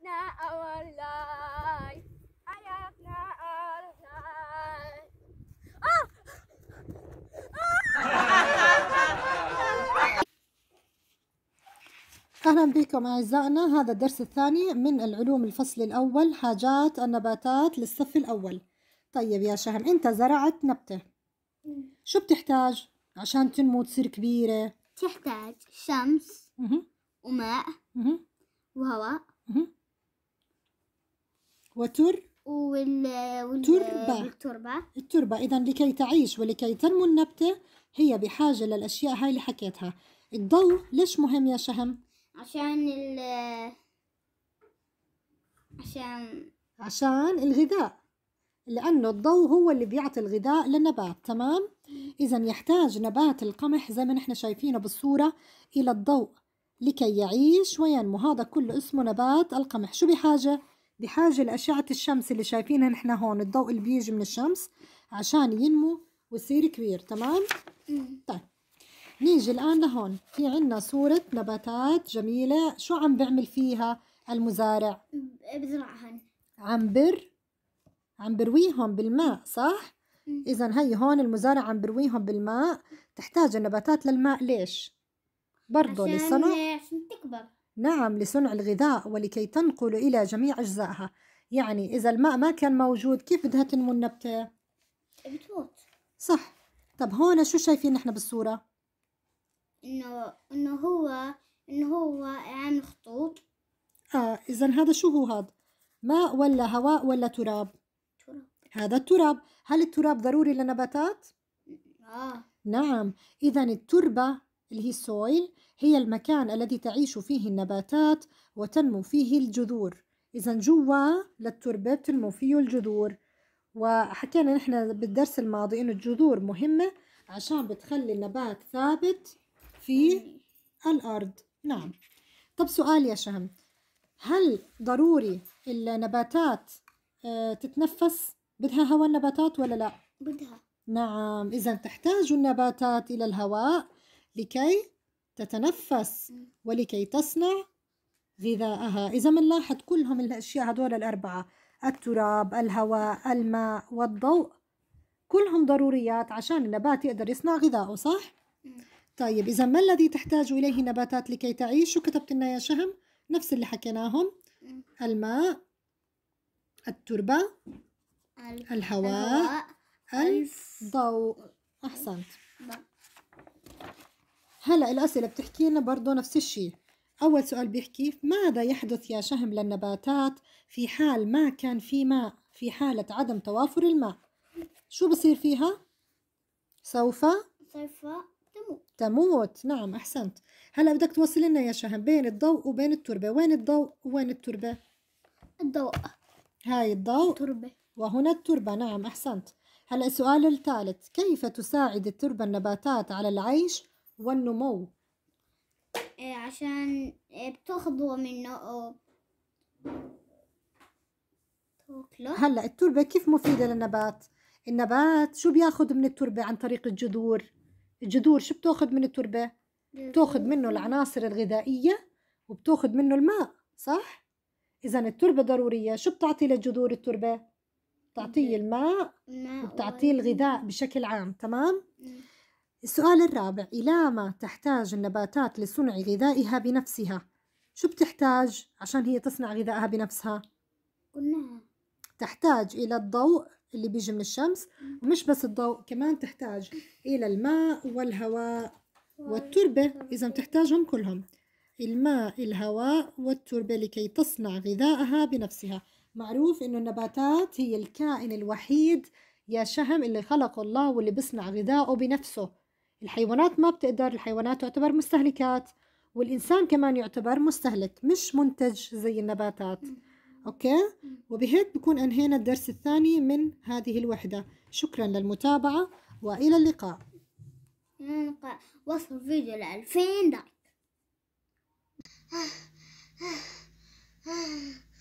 آه! آه! أهلا بكم أعزائنا هذا الدرس الثاني من العلوم الفصل الأول حاجات النباتات للصف الأول طيب يا شهم أنت زرعت نبتة شو بتحتاج عشان تنمو وتصير كبيرة؟ تحتاج شمس وماء وهواء وتر وال والتربة التربة التربة إذا لكي تعيش ولكي تنمو النبتة هي بحاجة للأشياء هاي اللي حكيتها الضوء ليش مهم يا شهم؟ عشان ال عشان عشان الغذاء لأنه الضوء هو اللي بيعطي الغذاء للنبات تمام؟ إذا يحتاج نبات القمح زي ما نحن شايفينه بالصورة إلى الضوء لكي يعيش وينمو هذا كله اسمه نبات القمح شو بحاجة؟ بحاجة لأشعة الشمس اللي شايفينها نحن هون الضوء اللي بيجي من الشمس عشان ينمو ويصير كبير تمام؟ طيب نيجي الآن لهون في عنا صورة نباتات جميلة شو عم بعمل فيها المزارع؟ بزرعهن عم بر عم برويهم بالماء صح؟ إذا هي هون المزارع عم برويهم بالماء تحتاج النباتات للماء ليش؟ برضه للصنع عشان تكبر نعم لصنع الغذاء ولكي تنقل إلى جميع أجزائها يعني إذا الماء ما كان موجود كيف بدها تنمو النبتة؟ بتموت صح طب هون شو شايفين نحن بالصورة؟ إنه إنه هو إنه هو عامل خطوط آه إذا هذا شو هو هذا؟ ماء ولا هواء ولا تراب؟ تراب هذا التراب هل التراب ضروري للنباتات؟ آه نعم إذا التربة اللي هي السويل هي المكان الذي تعيش فيه النباتات وتنمو فيه الجذور إذا جوا للتربة بتنمو فيه الجذور وحكينا نحن بالدرس الماضي إنه الجذور مهمة عشان بتخلي النبات ثابت في الأرض نعم طب سؤال يا شهم هل ضروري النباتات آه، تتنفس بدها هواء النباتات ولا لا؟ بدها نعم إذا تحتاج النباتات إلى الهواء لكي تتنفس ولكي تصنع غذائها إذا بنلاحظ كلهم الأشياء هدول الأربعة التراب الهواء الماء والضوء كلهم ضروريات عشان النبات يقدر يصنع غذائه صح؟ طيب إذا ما الذي تحتاج إليه النباتات لكي تعيش؟ شو كتبت لنا يا شهم؟ نفس اللي حكيناهم الماء التربة الهواء الضوء أحسنت نعم. هلا الأسئلة بتحكي لنا برضه نفس الشيء أول سؤال بيحكي ماذا يحدث يا شهم للنباتات في حال ما كان في ماء في حالة عدم توافر الماء شو بصير فيها؟ سوف سوف تموت تموت نعم أحسنت هلا بدك توصل لنا يا شهم بين الضوء وبين التربة وين الضوء وين التربة؟ الضوء هاي الضوء التربة وهنا التربة نعم أحسنت هلا السؤال الثالث كيف تساعد التربة النباتات على العيش والنمو إيه، عشان إيه، بتاخذوا منه هلا التربة كيف مفيدة للنبات؟ النبات شو بياخذ من التربة عن طريق الجذور؟ الجذور شو بتاخذ من التربة؟ بتاخذ منه العناصر الغذائية وبتاخذ منه الماء صح؟ إذا التربة ضرورية شو بتعطي للجذور التربة؟ بتعطيه الماء وبتعطيه الغذاء بشكل عام تمام؟ السؤال الرابع إلى ما تحتاج النباتات لصنع غذائها بنفسها؟ شو بتحتاج عشان هي تصنع غذائها بنفسها؟ قلناها تحتاج إلى الضوء اللي بيجي من الشمس ومش بس الضوء كمان تحتاج إلى الماء والهواء والتربة إذا بتحتاجهم كلهم الماء الهواء والتربة لكي تصنع غذائها بنفسها معروف إنه النباتات هي الكائن الوحيد يا شهم اللي خلقه الله واللي بيصنع غذائه بنفسه الحيوانات ما بتقدر الحيوانات تعتبر مستهلكات والإنسان كمان يعتبر مستهلك مش منتج زي النباتات أوكي وبهيك بكون أنهينا الدرس الثاني من هذه الوحدة شكرا للمتابعة وإلى اللقاء وصل فيديو لألفين لايك آه، آه، آه،